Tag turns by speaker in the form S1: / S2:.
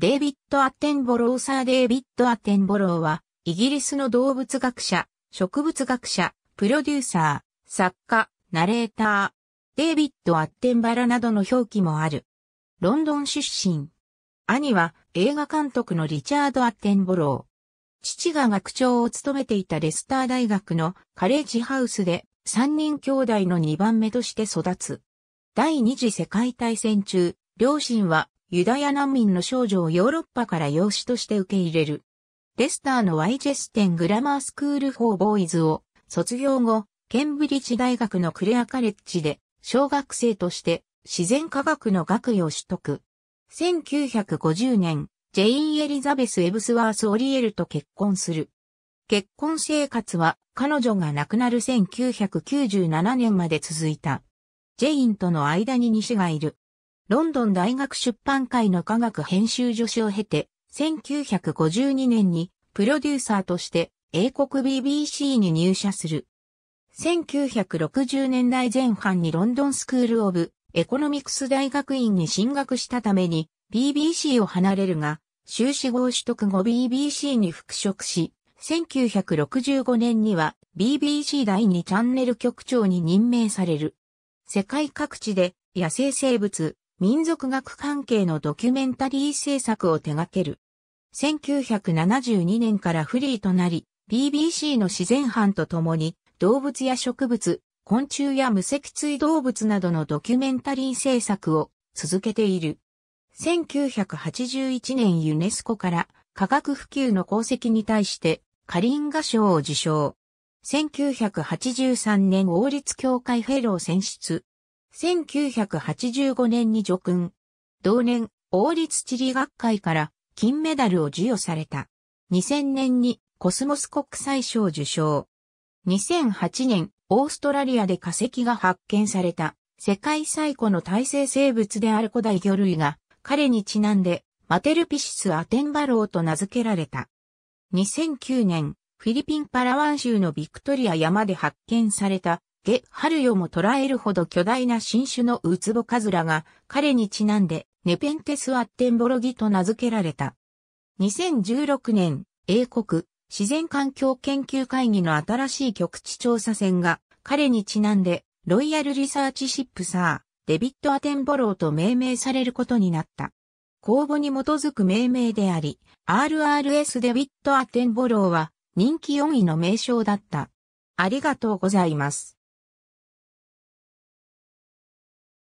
S1: デイビッド・アテンボローサー・デイビッド・アテンボローは、イギリスの動物学者、植物学者、プロデューサー、作家、ナレーター、デイビッド・アッテンバラなどの表記もある。ロンドン出身。兄は映画監督のリチャード・アッテンボロー。父が学長を務めていたレスター大学のカレッジハウスで3人兄弟の2番目として育つ。第二次世界大戦中、両親はユダヤ難民の少女をヨーロッパから養子として受け入れる。レスターのワイジェステングラマースクール・フォー・ボーイズを卒業後、ケンブリッジ大学のクレアカレッジで小学生として自然科学の学位を取得。1950年、ジェイン・エリザベス・エブスワース・オリエルと結婚する。結婚生活は彼女が亡くなる1997年まで続いた。ジェインとの間に西がいる。ロンドン大学出版会の科学編集助手を経て、1952年にプロデューサーとして英国 BBC に入社する。1960年代前半にロンドンスクールオブエコノミクス大学院に進学したために BBC を離れるが、修士号取得後 BBC に復職し、1965年には BBC 第2チャンネル局長に任命される。世界各地で野生生物、民族学関係のドキュメンタリー制作を手掛ける。1972年からフリーとなり、BBC の自然班と共に動物や植物、昆虫や無脊椎動物などのドキュメンタリー制作を続けている。1981年ユネスコから科学普及の功績に対してカリンガ賞を受賞。1983年王立協会フェロー選出。1985年に叙勲。同年、王立地理学会から金メダルを授与された。2000年にコスモス国際賞受賞。2008年、オーストラリアで化石が発見された世界最古の耐性生物である古代魚類が彼にちなんでマテルピシス・アテンバローと名付けられた。2009年、フィリピン・パラワン州のビクトリア山で発見されたゲ・ハルヨも捉えるほど巨大な新種のウツボカズラが彼にちなんでネペンテス・アッテンボロギと名付けられた。2016年、英国自然環境研究会議の新しい局地調査船が彼にちなんでロイヤルリサーチシップサー、デビット・アテンボローと命名されることになった。公募に基づく命名であり、RRS デビット・アテンボローは人気4位の名称だった。ありがとうございます。